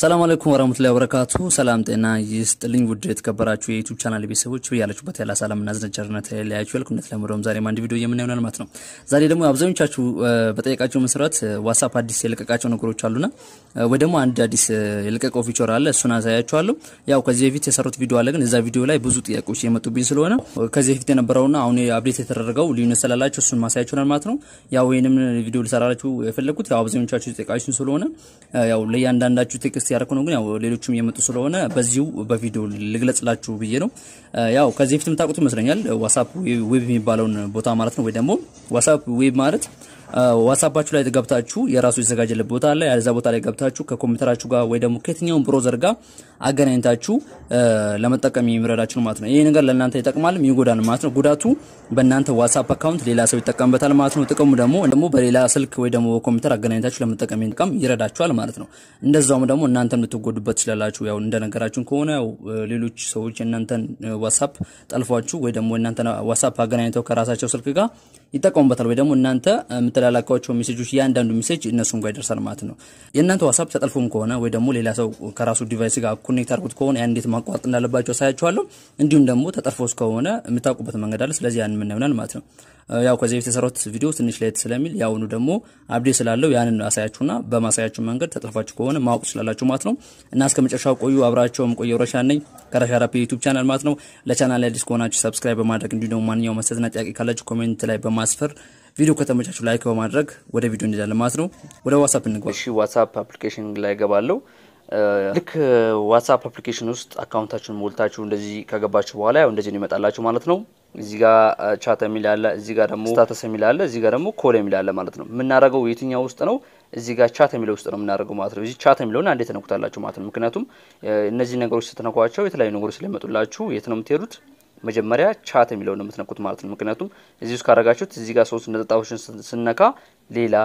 ሰላም አለይኩም ወራህመቱላሂ ወበረካቱ። ሰላም ጤና ይስጥልኝ ውድ የተከበራችሁ የዩቲዩብ ቻናል ቤተሰቦች ያላችሁበት ያለ ሰላም እና ዝነቸርነት ለያችሁ ያልኩነት ለምሮም ዛሬ አንድ ቪዲዮ የምናየው ማለት ነው። ዛሬ ደግሞ አብዛኞቻችሁ በጠየቃችሁ መሰረት ዋትስአፕ አዲስ የለቀቃቸው ነገሮች አሉና ወይ ደግሞ አንድ አዲስ የለቀቀው ፊቸር አለ፣ እሱን አሳያችኋለሁ። ያው ከዚህ በፊት የሰሩት ቪዲዮ አለ፣ ግን እዛ ቪዲዮ ላይ ብዙ ጥያቄዎች የመጡብኝ ስለሆነ ከዚህ በፊት የነበረውና አሁን አፕዴት የተደረገው ልዩነት ስላላቸው እሱን ማሳያችሁናል ማለት ነው። ያው ይሄንም ቪዲዮ ልሰራላችሁ የፈለኩት ያው አብዛኞቻችሁ ጠየቃችሁ ስለሆነ ያው ለእያንዳንዳችሁ ቴክስት ቴክስት ያደረኩ ነው፣ ግን ያው ሌሎችም የመጡ ስለሆነ በዚሁ በቪዲዮ ልግለጽላችሁ ብዬ ነው። ያው ከዚህ በፊት የምታውቁት ይመስለኛል ዋትስአፕ ዌብ የሚባለውን ቦታ ማለት ነው። ወይ ደግሞ ዋትስአፕ ዌብ ማለት ዋትሳፓችሁ ላይ ገብታችሁ የራሱ የተዘጋጀለት ቦታ አለ። ያዛ ቦታ ላይ ገብታችሁ ከኮምፒውተራችሁ ጋር ወይ ደግሞ ከየትኛውን ብሮዘር ጋር አገናኝታችሁ ለመጠቀም የሚረዳችሁ ማለት ነው። ይሄ ነገር ለእናንተ ይጠቅማል የሚጎዳን ማለት ነው። ጉዳቱ በእናንተ ዋትሳፕ አካውንት ሌላ ሰው ይጠቀምበታል ማለት ነው። ጥቅሙ ደግሞ ደግሞ በሌላ ስልክ ወይ ደግሞ በኮምፒውተር አገናኝታችሁ ለመጠቀም ይጠቀም ይረዳችኋል ማለት ነው። እንደዛውም ደግሞ እናንተም ልትጎዱበት ትችላላችሁ። ያው እንደነገራችሁን ከሆነ ያው ሌሎች ሰዎች እናንተን ዋትሳፕ ጠልፏችሁ ወይ ደግሞ እናንተ ዋትሳፕ አገናኝተው ከራሳቸው ስልክ ጋር ይጠቀሙበታል፣ ወይ ደግሞ እናንተ የምትላላካቸው ሜሴጆች እያንዳንዱ ሜሴጅ እነሱም ጋር ይደርሳል ማለት ነው። የእናንተ ዋትሳፕ ተጠልፎም ከሆነ ወይ ደግሞ ሌላ ሰው ከራሱ ዲቫይስ ጋር ኮኔክት አድርጉት ከሆነ ያን እንዴት ማቋረጥ እንዳለባቸው አሳያችኋለሁ። እንዲሁም ደግሞ ተጠልፎስ እስከሆነ የምታውቁበት መንገድ አለ። ስለዚህ ያን ምን ይሆናል ማለት ነው። ያው ከዚህ በፊት የሰራሁት ቪዲዮ ትንሽ ለየት ስለሚል ያውኑ ደግሞ አብዴ ስላለው ያንን አሳያችሁና በማሳያችሁ መንገድ ተጠልፋችሁ ከሆነ ማወቅ ስላላችሁ ማለት ነው እና እስከ መጨረሻው ቆዩ። አብራቸውም ቆየ ረሻ ነኝ ጋራዥ አራፒ ዩቲዩብ ቻናል ማለት ነው። ለቻናል አዲስ ከሆናችሁ ሰብስክራይብ በማድረግ እንዲሁ ደግሞ ማንኛውም መሰልና ጥያቄ ካላችሁ ኮሜንት ላይ በማስፈር ቪዲዮ ከተመቻችሁ ላይክ በማድረግ ወደ ቪዲዮ እንሄዳለን ማለት ነው። ወደ ዋትሳፕ እንግባ። እሺ ዋትሳፕ አፕሊኬሽን ላይ ገባለሁ። ልክ ዋትሳፕ አፕሊኬሽን ውስጥ አካውንታችሁን ሞልታችሁ እንደዚህ ከገባችሁ በኋላ ያው እንደዚህ ነው ይመጣላችሁ ማለት ነው። እዚህ ጋር ቻት የሚላለ እዚህ ጋር ደግሞ ስታተስ የሚላለ እዚህ ጋር ደግሞ ኮል የሚላለ ማለት ነው። የምናደርገው የትኛው ውስጥ ነው? እዚህ ጋር ቻት የሚለው ውስጥ ነው የምናደርገው ማለት ነው። እዚህ ቻት የሚለውን አንዴ ተነኩታላችሁ ማለት ነው። ምክንያቱም እነዚህ ነገሮች ስትነኳቸው የተለያዩ ነገሮች ስለሚመጡላችሁ የት ነው የምትሄዱት? መጀመሪያ ቻት የሚለውን ነው የምትነኩት ማለት ነው። ምክንያቱም እዚህ ውስጥ ካደረጋችሁት እዚህ ጋር ሶስት ነጠብጣቦችን ስነካ ሌላ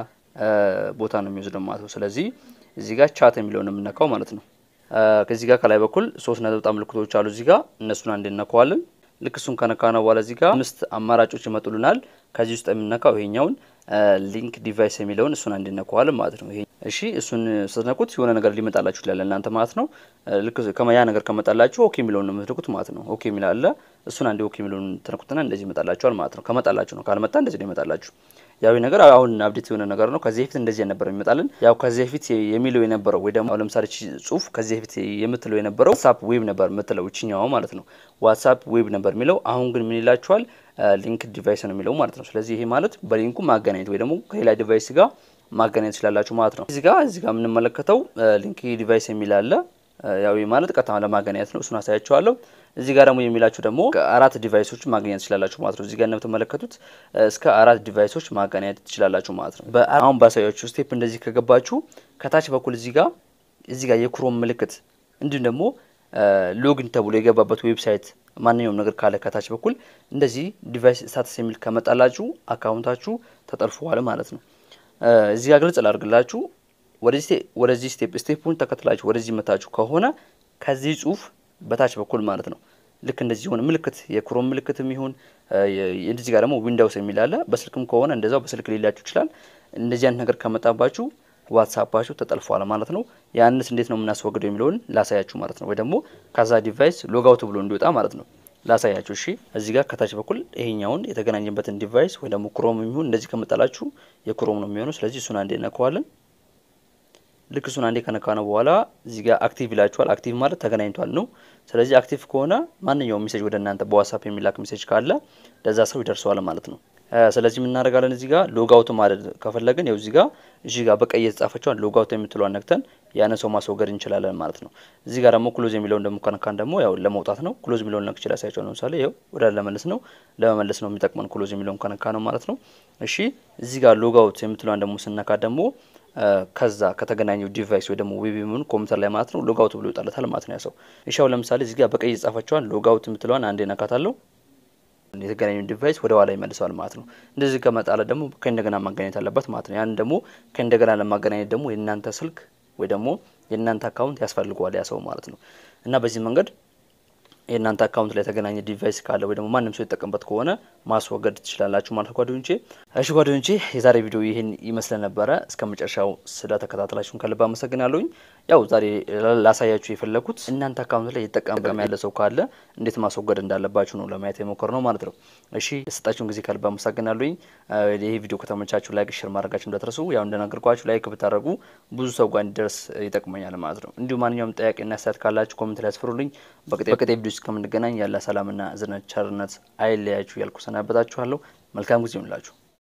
ቦታ ነው የሚወስደው ማለት ነው። ስለዚህ እዚህ ጋር ቻት ነው የምነካው ማለት ነው። ከዚህ ጋር ከላይ በኩል ሶስት ነጠጣ ምልክቶች አሉ እዚህ ጋር እነሱን አንዴ እነካዋለን። ልክ እሱን ከነካነ በኋላ እዚህ ጋር አምስት አማራጮች ይመጡልናል። ከዚህ ውስጥ የምነካው ይሄኛውን ሊንክ ዲቫይስ የሚለውን እሱን አንድነከዋል ማለት ነው። ይሄ እሺ፣ እሱን ስትነኩት የሆነ ነገር ሊመጣላችሁ ይችላል እናንተ ማለት ነው። ልክ ያ ነገር ከመጣላችሁ ኦኬ የሚለውን ነው የምትነኩት ማለት ነው። ኦኬ የሚል አለ። እሱን አንድ ኦኬ የሚለውን ትነኩትና እንደዚህ ይመጣላችኋል ማለት ነው። ከመጣላችሁ ነው፣ ካልመጣ እንደዚህ ነው ይመጣላችሁ። ያው ነገር አሁን አብዴት የሆነ ነገር ነው። ከዚህ በፊት እንደዚህ ነበር የሚመጣልን። ያው ከዚህ በፊት የሚለው የነበረው ወይ ደግሞ ለምሳሌ ጽሁፍ ከዚህ በፊት የምትለው የነበረው ዋትሳፕ ዌብ ነበር የምትለው እችኛዋ ማለት ነው። ዋትሳፕ ዌብ ነበር የሚለው አሁን ግን ምን ይላችኋል? ሊንክ ዲቫይስ ነው የሚለው ማለት ነው። ስለዚህ ይሄ ማለት በሊንኩ ማገናኘት ወይ ደግሞ ከሌላ ዲቫይስ ጋር ማገናኘት ትችላላችሁ ማለት ነው። እዚህ ጋር እዚህ ጋር የምንመለከተው ሊንክ ዲቫይስ የሚል አለ። ያው ማለት ቀጥታ ለማገናኘት ነው። እሱን አሳያችኋለሁ። እዚህ ጋር ደግሞ የሚላችሁ ደግሞ አራት ዲቫይሶች ማገናኘት ትችላላችሁ ማለት ነው። እዚህ ጋር እንደምትመለከቱት እስከ አራት ዲቫይሶች ማገናኘት ትችላላችሁ ማለት ነው። አሁን ባሳያችሁ ስቴፕ እንደዚህ ከገባችሁ ከታች በኩል እዚህ ጋር እዚህ ጋር የክሮም ምልክት እንዲሁም ደግሞ ሎግን ተብሎ የገባበት ዌብሳይት ማንኛውም ነገር ካለ ከታች በኩል እንደዚህ ዲቫይስ ስታተስ የሚል ከመጣላችሁ አካውንታችሁ ተጠልፈዋል ማለት ነው። እዚህ ጋር ግልጽ ላድርግላችሁ ወደዚህ ስቴፕ ስቴፑን ተከትላችሁ ወደዚህ መታችሁ ከሆነ ከዚህ ጽሁፍ በታች በኩል ማለት ነው ልክ እንደዚህ የሆነ ምልክት የክሮም ምልክትም ይሁን እንደዚህ ጋር ደግሞ ዊንዳውስ የሚል አለ። በስልክም ከሆነ እንደዛው በስልክ ሌላችሁ ይችላል። እንደዚህ አይነት ነገር ከመጣባችሁ ዋትሳፓችሁ ተጠልፏል ማለት ነው። ያንስ እንዴት ነው የምናስወግደው የሚለውን ላሳያችሁ ማለት ነው። ወይ ደግሞ ከዛ ዲቫይስ ሎጋውት ብሎ እንዲወጣ ማለት ነው ላሳያችሁ። እሺ እዚህ ጋር ከታች በኩል ይሄኛውን የተገናኘበትን ዲቫይስ ወይ ደግሞ ክሮም የሚሆን እንደዚህ ከመጣላችሁ የክሮም ነው የሚሆነው። ስለዚህ እሱን አንዴ ነከዋለን። ልክ እሱን አንዴ ከነካነው በኋላ እዚህ ጋር አክቲቭ ይላችኋል። አክቲቭ ማለት ተገናኝቷል ነው። ስለዚህ አክቲቭ ከሆነ ማንኛውም ሜሴጅ ወደ እናንተ በዋትሳፕ የሚላክ ሜሴጅ ካለ ለዛ ሰው ይደርሰዋል ማለት ነው። ስለዚህ የምናደርጋለን እዚህ ጋር ሎጋውት ማለት ከፈለግን ው እዚህ ጋር እዚህ ጋር በቀይ የተጻፈችዋን ሎጋውት የምትለዋን ነክተን ያነ ሰው ማስወገድ እንችላለን ማለት ነው። እዚህ ጋር ደግሞ ክሎዝ የሚለውን ደግሞ ከነካን ደግሞ ያው ለመውጣት ነው። ክሎዝ የሚለውን ነክ ነክቼ ላሳያቸው። ለምሳሌ ያው ወደ ለመለስ ነው ለመመለስ ነው የሚጠቅመን ክሎዝ የሚለውን ከነካ ነው ማለት ነው። እሺ እዚህ ጋር ሎጋውት የምትለዋን ደግሞ ስነካ ደግሞ ከዛ ከተገናኘው ዲቫይስ ወይ ደግሞ ዌብ የሚሆኑ ኮምፒውተር ላይ ማለት ነው ሎጋውት ብሎ ይወጣለታል ማለት ነው። ያሰው እሻው ለምሳሌ እዚህ ጋር በቀይ የጻፈችዋን ሎጋውት የምትለዋን አንዴ ነካታለው የተገናኘው ዲቫይስ ወደ ኋላ ይመልሰዋል ማለት ነው። እንደዚህ ከመጣለ ደግሞ ከእንደገና ማገናኘት አለበት ማለት ነው። ያን ደግሞ ከእንደገና ለማገናኘት ደግሞ የእናንተ ስልክ ወይ ደግሞ የእናንተ አካውንት ያስፈልገዋል ያሰው ማለት ነው እና በዚህ መንገድ የእናንተ አካውንት ላይ የተገናኘ ዲቫይስ ካለ ወይ ደግሞ ማንም ሰው የጠቀምበት ከሆነ ማስወገድ ትችላላችሁ ማለት ጓደኞቼ። እሺ ጓደኞቼ የዛሬ ቪዲዮ ይህን ይመስለ ነበረ። እስከ መጨረሻው ተከታተላችሁን ከልብ አመሰግናለሁኝ። ያው ዛሬ ላሳያችሁ የፈለኩት እናንተ አካውንት ላይ የጠቀምበት ያለ ሰው ካለ እንዴት ማስወገድ እንዳለባችሁ ነው ለማየት የሞከር ነው ማለት ነው። እሺ የሰጣችሁን ጊዜ ከልብ አመሰግናለሁኝ። ይህ ቪዲዮ ከተመቻችሁ ላይክ፣ ሽር ማድረጋችሁ እንዳትረሱ። ያው እንደነገርኳችሁ ላይክ ብታደረጉ ብዙ ሰው ጋር እንዲደርስ ይጠቅመኛል ማለት ነው። እንዲሁም ማንኛውም ጥያቄና አስተያየት ካላችሁ ኮሜንት ላይ ያስፈሩልኝ። በቅጤ ቪዲዮ ቪዲዮ እስከምንገናኝ ያለ ሰላምና እዝነት ቸርነት አይለያችሁ ያልኩ ሰናበታችኋለሁ። መልካም ጊዜ ይሁንላችሁ።